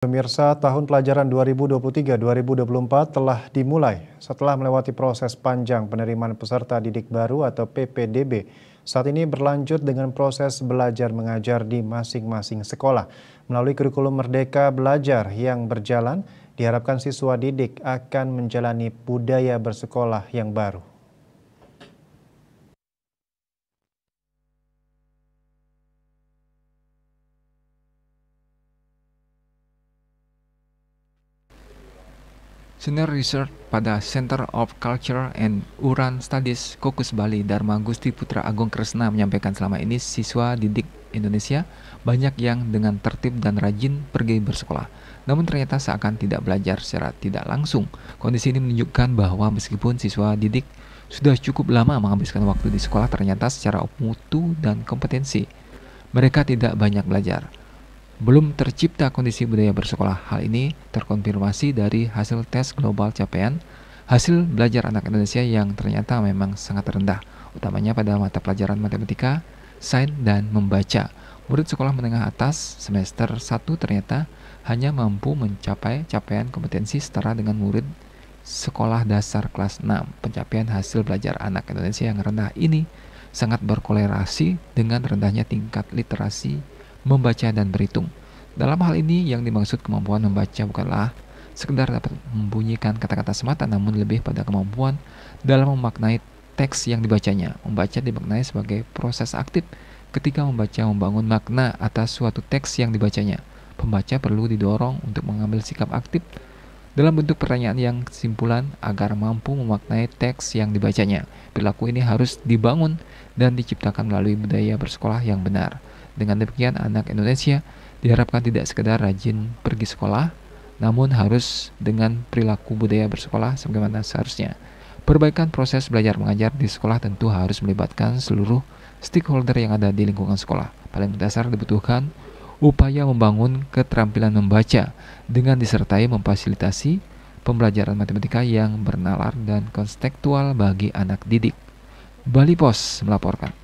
Pemirsa, tahun pelajaran 2023-2024 telah dimulai setelah melewati proses panjang penerimaan peserta didik baru atau PPDB. Saat ini berlanjut dengan proses belajar mengajar di masing-masing sekolah. Melalui kurikulum Merdeka Belajar yang berjalan, diharapkan siswa didik akan menjalani budaya bersekolah yang baru. Senior Research pada Center of Culture and Uran Studies Kokus Bali Dharma Gusti Putra Agung Kresna menyampaikan selama ini siswa didik Indonesia banyak yang dengan tertib dan rajin pergi bersekolah. Namun ternyata seakan tidak belajar secara tidak langsung. Kondisi ini menunjukkan bahwa meskipun siswa didik sudah cukup lama menghabiskan waktu di sekolah ternyata secara mutu dan kompetensi mereka tidak banyak belajar belum tercipta kondisi budaya bersekolah. Hal ini terkonfirmasi dari hasil tes global capaian hasil belajar anak Indonesia yang ternyata memang sangat rendah, utamanya pada mata pelajaran matematika, sains, dan membaca. Murid sekolah menengah atas semester 1 ternyata hanya mampu mencapai capaian kompetensi setara dengan murid sekolah dasar kelas 6. Pencapaian hasil belajar anak Indonesia yang rendah ini sangat berkolerasi dengan rendahnya tingkat literasi membaca dan berhitung. Dalam hal ini yang dimaksud kemampuan membaca bukanlah sekedar dapat membunyikan kata-kata semata namun lebih pada kemampuan dalam memaknai teks yang dibacanya. Membaca dimaknai sebagai proses aktif ketika membaca membangun makna atas suatu teks yang dibacanya. Pembaca perlu didorong untuk mengambil sikap aktif dalam bentuk pertanyaan yang kesimpulan agar mampu memaknai teks yang dibacanya. Perilaku ini harus dibangun dan diciptakan melalui budaya bersekolah yang benar. Dengan demikian, anak Indonesia diharapkan tidak sekedar rajin pergi sekolah, namun harus dengan perilaku budaya bersekolah sebagaimana seharusnya. Perbaikan proses belajar mengajar di sekolah tentu harus melibatkan seluruh stakeholder yang ada di lingkungan sekolah. Paling dasar dibutuhkan upaya membangun keterampilan membaca dengan disertai memfasilitasi pembelajaran matematika yang bernalar dan konstektual bagi anak didik. Bali Pos melaporkan.